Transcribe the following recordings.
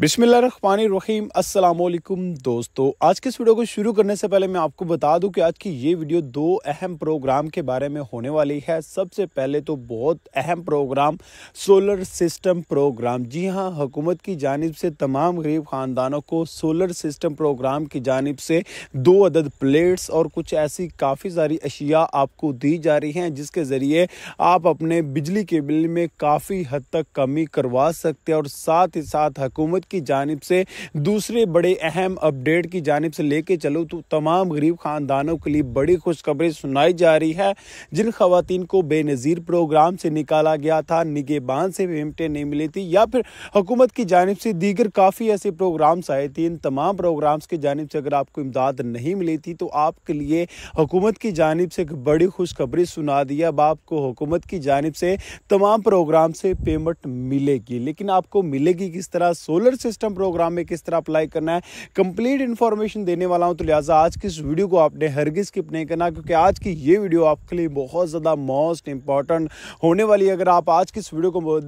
बिसमीम असलकुम दोस्तों आज के इस वीडियो को शुरू करने से पहले मैं आपको बता दूं कि आज की ये वीडियो दो अहम प्रोग्राम के बारे में होने वाली है सबसे पहले तो बहुत अहम प्रोग्राम सोलर सिस्टम प्रोग्राम जी हां हुकूमत की जानब से तमाम गरीब ख़ानदानों को सोलर सिस्टम प्रोग्राम की जानब से दो अदद प्लेट्स और कुछ ऐसी काफ़ी सारी अशिया आपको दी जा रही हैं जिसके ज़रिए आप अपने बिजली के बिल में काफ़ी हद तक कमी करवा सकते हैं और साथ ही साथ हुकूमत की जानब से दूसरे बड़े अहम अपडेट की जानब से लेके चलो तो तमाम गरीब ख़ानदानों के लिए बड़ी खुशखबरी सुनाई जा रही है जिन खातन को बेनज़ीर प्रोग्राम से निकाला गया था निगेबान से पेमेंटें नहीं मिली थी या फिर हुकूमत की जानब से दीगर काफ़ी ऐसे प्रोग्राम्स आए थे इन तमाम प्रोग्राम्स की जानब से अगर आपको इमदाद नहीं मिली थी तो आपके लिए हुकूमत की जानब से एक बड़ी खुशखबरी सुना दी अब आपको हुकूमत की जानब से तमाम प्रोग्राम से पेमेंट मिलेगी लेकिन आपको मिलेगी किस तरह सोलर सोलर सिस्टम प्रोग्राम में किस तरह अप्लाई करना है कंप्लीट इन्फॉर्मेशन देने वाला हूँ तो लिहाजा आज की इस वीडियो को आपने हरगिज स्किप नहीं करना क्योंकि आज की ये वीडियो आपके लिए बहुत ज़्यादा मोस्ट इंपॉर्टेंट होने वाली है अगर आप आज की इस वीडियो को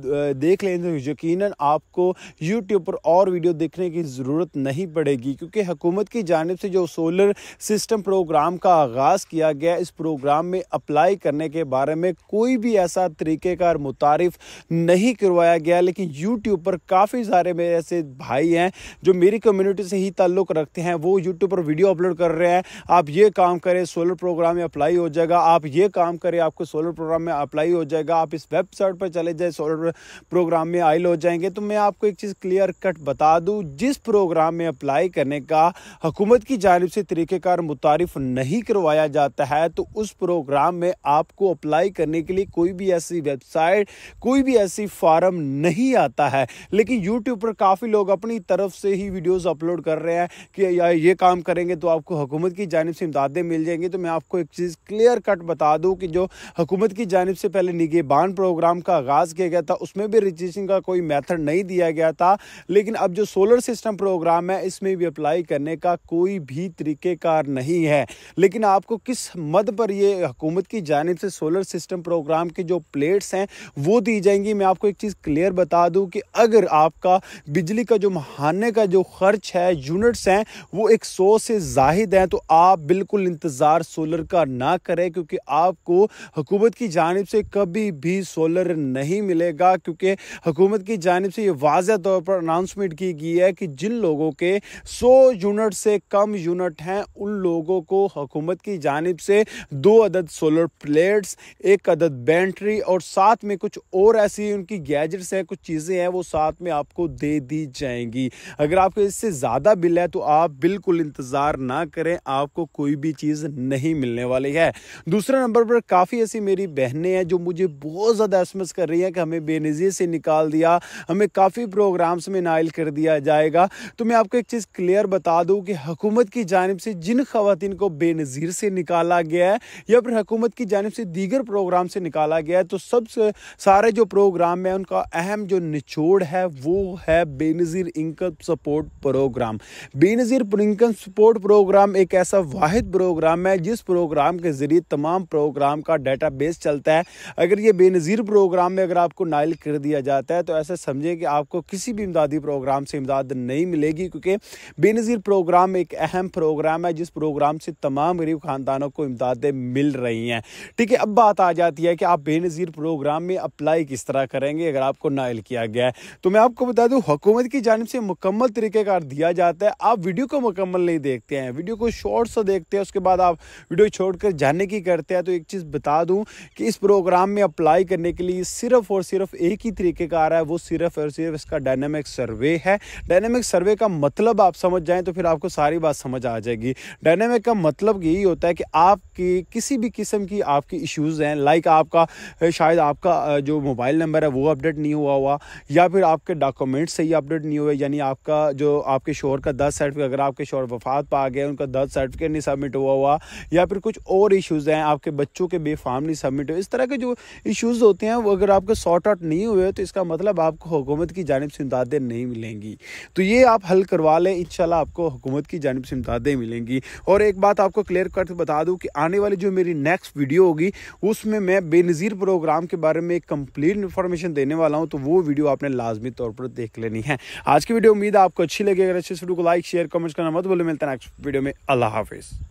देख लें तो यकीन आपको यूट्यूब पर और वीडियो देखने की ज़रूरत नहीं पड़ेगी क्योंकि हुकूमत की जानब से जो सोलर सिस्टम प्रोग्राम का आगाज़ किया गया इस प्रोग्राम में अप्लाई करने के बारे में कोई भी ऐसा तरीक़ेकार मुतारफ़ नहीं करवाया गया लेकिन यूट्यूब पर काफ़ी सारे ऐसे ऐसे भाई हैं जो मेरी कम्युनिटी से ही ताल्लुक़ रखते हैं वो यूट्यूब पर वीडियो अपलोड कर रहे हैं आप ये काम करें सोलर प्रोग्राम में अप्लाई हो जाएगा आप ये काम करें आपको सोलर प्रोग्राम में अप्लाई हो जाएगा आप इस वेबसाइट पर चले जाए सोलर प्रोग्राम में आयल हो जाएंगे तो मैं आपको एक चीज़ क्लियर कट बता दूँ जिस प्रोग्राम में अप्लाई करने का हुकूमत की जानब से तरीक़ेकार मुतारफ़ नहीं करवाया जाता है तो उस प्रोग्राम में आपको अप्लाई करने के लिए कोई भी ऐसी वेबसाइट कोई भी ऐसी फार्म नहीं आता है लेकिन यूट्यूब पर काफ़ी काफ़ी लोग अपनी तरफ से ही वीडियोज़ अपलोड कर रहे हैं कि ये काम करेंगे तो आपको हुकूमत की जानब से इमदादें मिल जाएंगी तो मैं आपको एक चीज़ क्लियर कट बता दूँ कि जो हुकूमत की जानब से पहले निगेबान प्रोग्राम का आगाज़ किया गया था उसमें भी रजिस्ट्रेशन का कोई मैथड नहीं दिया गया था लेकिन अब जो सोलर सिस्टम प्रोग्राम है इसमें भी अप्लाई करने का कोई भी तरीक़ेकार नहीं है लेकिन आपको किस मद पर ये हुकूमत की जानब से सोलर सिस्टम प्रोग्राम की जो प्लेट्स हैं वो दी जाएंगी मैं आपको एक चीज़ क्लियर बता दूँ कि अगर आपका बिजली बिजली का जो महाने का जो खर्च है यूनिट्स हैं वो एक सौ से जाहिद हैं तो आप बिल्कुल इंतज़ार सोलर का ना करें क्योंकि आपको हुकूमत की जानब से कभी भी सोलर नहीं मिलेगा क्योंकि हुकूमत की जानब से ये वाज तौर पर अनाउंसमेंट की गई है कि जिन लोगों के सौ यूनिट से कम यूनिट हैं उन लोगों को हुकूमत की जानब से दो अदद सोलर प्लेट्स एक अदद बैटरी और साथ में कुछ और ऐसी उनकी गैजेट्स हैं कुछ चीज़ें हैं वो साथ में आपको दे दी ही जाएंगी अगर आपको इससे ज़्यादा बिल है तो आप बिल्कुल इंतज़ार ना करें आपको कोई भी चीज़ नहीं मिलने वाली है दूसरे नंबर पर काफ़ी ऐसी मेरी बहनें हैं जो मुझे बहुत ज़्यादा एसमस कर रही हैं कि हमें बेनज़ी से निकाल दिया हमें काफ़ी प्रोग्राम्स में नायल कर दिया जाएगा तो मैं आपको एक चीज़ क्लियर बता दूँ कि हकूमत की जानब से जिन खातन को बेनज़ीर से निकाला गया है या फिर हकूमत की जानब से दीगर प्रोग्राम से निकाला गया है तो सबसे सारे जो प्रोग्राम है उनका अहम जो निचोड़ है वो है बे Benazir income support program Benazir income support program एक ऐसा वाहिद प्रोग्राम है जिस प्रोग्राम के ज़रिए तमाम प्रोग्राम का डाटा बेस चलता है अगर ये बेनज़ीर प्रोग्राम में अगर आपको नाइल कर दिया जाता है तो ऐसा समझें कि आपको किसी भी इमदादी प्रोग्राम से इमदाद नहीं मिलेगी क्योंकि बेनज़ीर प्रोग्राम एक अहम प्रोग्राम है जिस प्रोग्राम से तमाम गरीब ख़ानदानों को इमदादें मिल रही हैं ठीक है अब बात आ जाती है कि आप बेनज़ीर प्रोग्राम में अप्लाई किस तरह करेंगे अगर आपको नाइल किया गया है तो मैं आपको बता दूँ हुकूमत हुकूमत की जानब से मुकम्मल तरीक़ेकार दिया जाता है आप वीडियो को मुकम्मल नहीं देखते हैं वीडियो को शॉर्ट से देखते हैं उसके बाद आप वीडियो छोड़ कर जाने की करते हैं तो एक चीज़ बता दूँ कि इस प्रोग्राम में अप्लाई करने के लिए सिर्फ और सिर्फ एक ही तरीक़ेकार है वो सिर्फ और सिर्फ इसका डायनामिक सर्वे है डायनामिक सर्वे का मतलब आप समझ जाएँ तो फिर आपको सारी बात समझ आ जाएगी डायनामिक का मतलब यही होता है कि आपकी किसी भी किस्म की आपकी इशूज हैं लाइक आपका शायद आपका जो मोबाइल नंबर है वो अपडेट नहीं हुआ हुआ या फिर आपके डॉक्यूमेंट सही अपडेट अपडेट नहीं हुए यानी आपका जो आपके शोर का दस सर्टिफिकेट अगर आपके शोर वफात पा गए उनका दस सर्टिफिकेट नहीं सबमिट हुआ हुआ या फिर कुछ और इश्यूज़ हैं आपके बच्चों के बेफाम नहीं सबमिट हुए इस तरह के जो इश्यूज़ होते हैं वो अगर आपके सॉर्ट आउट नहीं हुए तो इसका मतलब आपको हुकूमत की जानब से इमदादें नहीं मिलेंगी तो ये आप हल करवा लें इन आपको हुकूमत की जानब से इमदादें मिलेंगी और एक बात आपको क्लियर कर बता दूँ कि आने वाली जो मेरी नेक्स्ट वीडियो होगी उसमें मैं बेनज़ीर प्रोग्राम के बारे में कम्प्लीट इन्फॉर्मेशन देने वाला हूँ तो वो वीडियो आपने लाजमी तौर पर देख लेनी है हैं आज की वीडियो उम्मीद है आपको अच्छी लगी अगर अच्छे से वीडियो को लाइक शेयर कमेंट करना मत बोले मिलता हैं नेक्स्ट वीडियो में अल्लाह हाफिज़